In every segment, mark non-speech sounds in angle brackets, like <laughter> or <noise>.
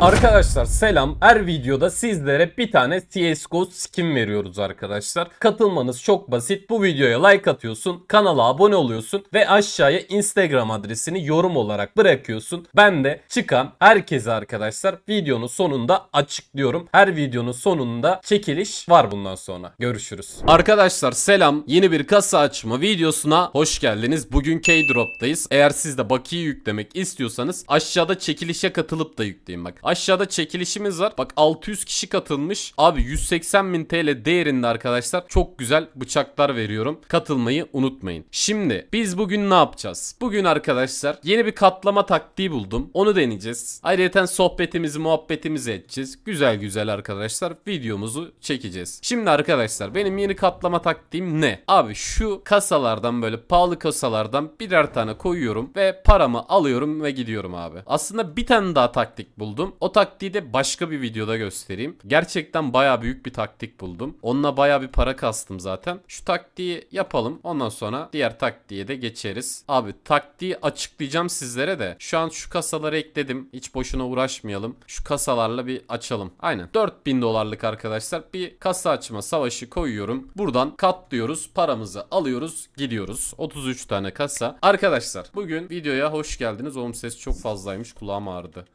Arkadaşlar selam. Her videoda sizlere bir tane CSGO skin veriyoruz arkadaşlar. Katılmanız çok basit. Bu videoya like atıyorsun, kanala abone oluyorsun ve aşağıya Instagram adresini yorum olarak bırakıyorsun. Ben de çıkan herkese arkadaşlar videonun sonunda açıklıyorum. Her videonun sonunda çekiliş var bundan sonra. Görüşürüz. Arkadaşlar selam. Yeni bir kasa açma videosuna hoş geldiniz. Bugün K-Drop'tayız. Eğer siz de bakiyi yüklemek istiyorsanız aşağıda çekilişe katılıp da yükleyin bak. Aşağıda çekilişimiz var. Bak 600 kişi katılmış. Abi 180 bin TL değerinde arkadaşlar çok güzel bıçaklar veriyorum. Katılmayı unutmayın. Şimdi biz bugün ne yapacağız? Bugün arkadaşlar yeni bir katlama taktiği buldum. Onu deneyeceğiz. Ayrıca sohbetimizi muhabbetimizi edeceğiz. Güzel güzel arkadaşlar videomuzu çekeceğiz. Şimdi arkadaşlar benim yeni katlama taktiğim ne? Abi şu kasalardan böyle pahalı kasalardan birer tane koyuyorum ve paramı alıyorum ve gidiyorum abi. Aslında bir tane daha taktik buldum. O taktiği de başka bir videoda göstereyim. Gerçekten baya büyük bir taktik buldum. Onunla baya bir para kastım zaten. Şu taktiği yapalım. Ondan sonra diğer taktiğe de geçeriz. Abi taktiği açıklayacağım sizlere de. Şu an şu kasaları ekledim. Hiç boşuna uğraşmayalım. Şu kasalarla bir açalım. Aynen. 4000 dolarlık arkadaşlar. Bir kasa açma savaşı koyuyorum. Buradan katlıyoruz. Paramızı alıyoruz. Gidiyoruz. 33 tane kasa. Arkadaşlar bugün videoya hoş geldiniz. Oğlum ses çok fazlaymış. Kulağım ağrıdı.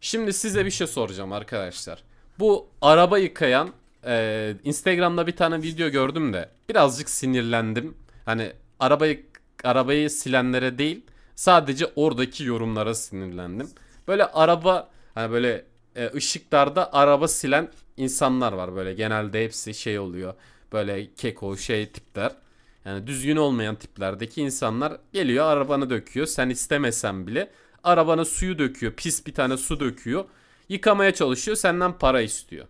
Şimdi size bir şey soracağım arkadaşlar. Bu araba yıkayan e, Instagram'da bir tane video gördüm de birazcık sinirlendim. Hani arabayı arabayı silenlere değil sadece oradaki yorumlara sinirlendim. Böyle araba hani böyle e, ışıklarda araba silen insanlar var böyle genelde hepsi şey oluyor. Böyle keko şey tipler. Yani düzgün olmayan tiplerdeki insanlar geliyor arabanı döküyor. Sen istemesen bile Arabana suyu döküyor. Pis bir tane su döküyor. Yıkamaya çalışıyor. Senden para istiyor.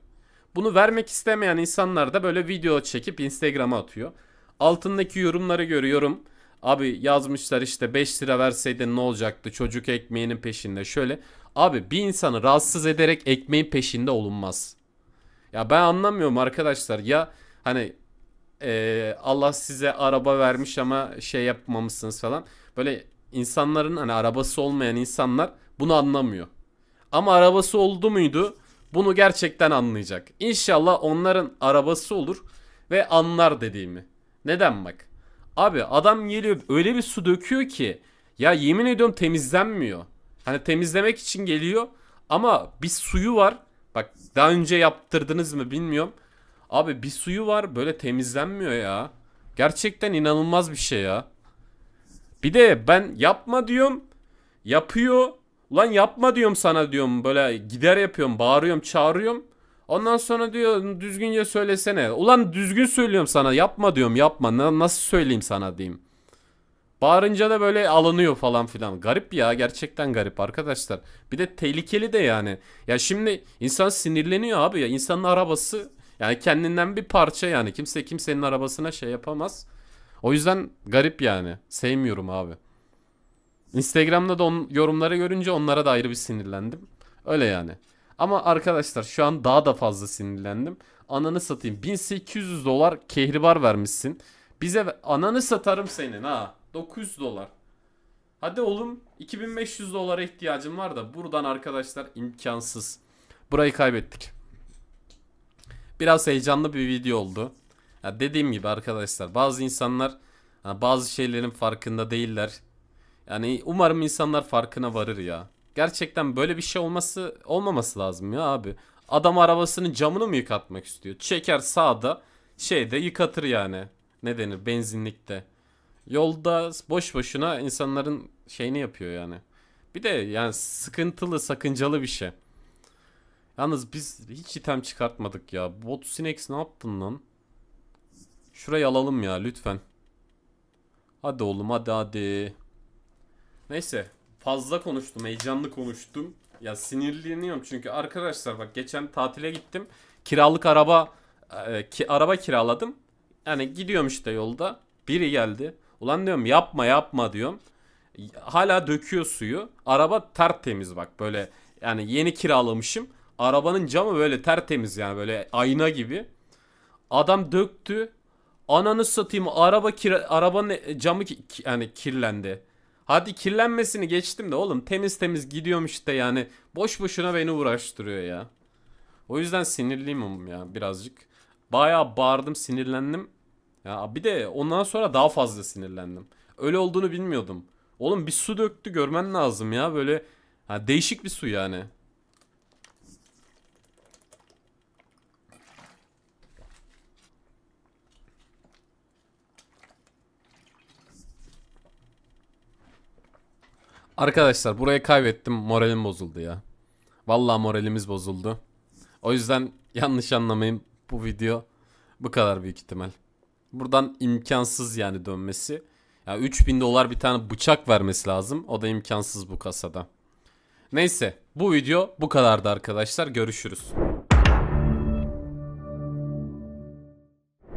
Bunu vermek istemeyen insanlar da böyle video çekip Instagram'a atıyor. Altındaki yorumları görüyorum. Abi yazmışlar işte 5 lira verseydin ne olacaktı? Çocuk ekmeğinin peşinde şöyle. Abi bir insanı rahatsız ederek ekmeğin peşinde olunmaz. Ya ben anlamıyorum arkadaşlar. Ya hani e, Allah size araba vermiş ama şey yapmamışsınız falan. Böyle insanların hani arabası olmayan insanlar bunu anlamıyor. Ama arabası oldu muydu bunu gerçekten anlayacak. İnşallah onların arabası olur ve anlar dediğimi. Neden bak? Abi adam geliyor öyle bir su döküyor ki ya yemin ediyorum temizlenmiyor. Hani temizlemek için geliyor ama bir suyu var. Bak daha önce yaptırdınız mı bilmiyorum. Abi bir suyu var böyle temizlenmiyor ya. Gerçekten inanılmaz bir şey ya. Bir de ben yapma diyorum. Yapıyor. Ulan yapma diyorum sana diyorum. Böyle gider yapıyorum. Bağırıyorum çağırıyorum. Ondan sonra diyor düzgünce söylesene. Ulan düzgün söylüyorum sana yapma diyorum yapma. Na, nasıl söyleyeyim sana diyeyim. Bağırınca da böyle alınıyor falan filan. Garip ya gerçekten garip arkadaşlar. Bir de tehlikeli de yani. Ya şimdi insan sinirleniyor abi ya. İnsanın arabası yani kendinden bir parça yani. Kimse kimsenin arabasına şey yapamaz. O yüzden garip yani. Sevmiyorum abi. Instagram'da da on, yorumları görünce onlara da ayrı bir sinirlendim. Öyle yani. Ama arkadaşlar şu an daha da fazla sinirlendim. Ananı satayım. 1800 dolar kehribar vermişsin. Bize ananı satarım senin ha. 900 dolar. Hadi oğlum 2500 dolara ihtiyacım var da buradan arkadaşlar imkansız. Burayı kaybettik. Biraz heyecanlı bir video oldu. Ya dediğim gibi arkadaşlar bazı insanlar bazı şeylerin farkında değiller. Yani umarım insanlar farkına varır ya. Gerçekten böyle bir şey olması olmaması lazım ya abi. Adam arabasının camını mı yıkatmak istiyor? Çeker sağda şeyde yıkatır yani. Ne denir benzinlikte. Yolda boş boşuna insanların şeyini yapıyor yani. Bir de yani sıkıntılı sakıncalı bir şey. Yalnız biz hiç item çıkartmadık ya. Bot Sinex ne yaptın lan? Şurayı alalım ya lütfen. Hadi oğlum hadi hadi. Neyse fazla konuştum heyecanlı konuştum. Ya sinirleniyorum çünkü arkadaşlar bak geçen tatile gittim. Kiralık araba e, ki, araba kiraladım. Yani gidiyorum işte yolda. Biri geldi. Ulan diyorum yapma yapma diyorum. Hala döküyor suyu. Araba tertemiz bak böyle yani yeni kiralamışım. Arabanın camı böyle tertemiz yani böyle ayna gibi. Adam döktü. Ananı satayım araba kira, arabanın e, camı ki, yani kirlendi. Hadi kirlenmesini geçtim de oğlum temiz temiz gidiyorum işte yani. Boş boşuna beni uğraştırıyor ya. O yüzden sinirliyim oğlum ya birazcık. Bayağı bağırdım sinirlendim. Ya bir de ondan sonra daha fazla sinirlendim. Öyle olduğunu bilmiyordum. Oğlum bir su döktü görmen lazım ya böyle ha, değişik bir su yani. Arkadaşlar burayı kaybettim. Moralim bozuldu ya. Vallahi moralimiz bozuldu. O yüzden <laughs> yanlış anlamayın bu video bu kadar büyük ihtimal. Buradan imkansız yani dönmesi. Ya yani 3000 dolar bir tane bıçak vermesi lazım. O da imkansız bu kasada. Neyse bu video bu kadardı arkadaşlar. Görüşürüz.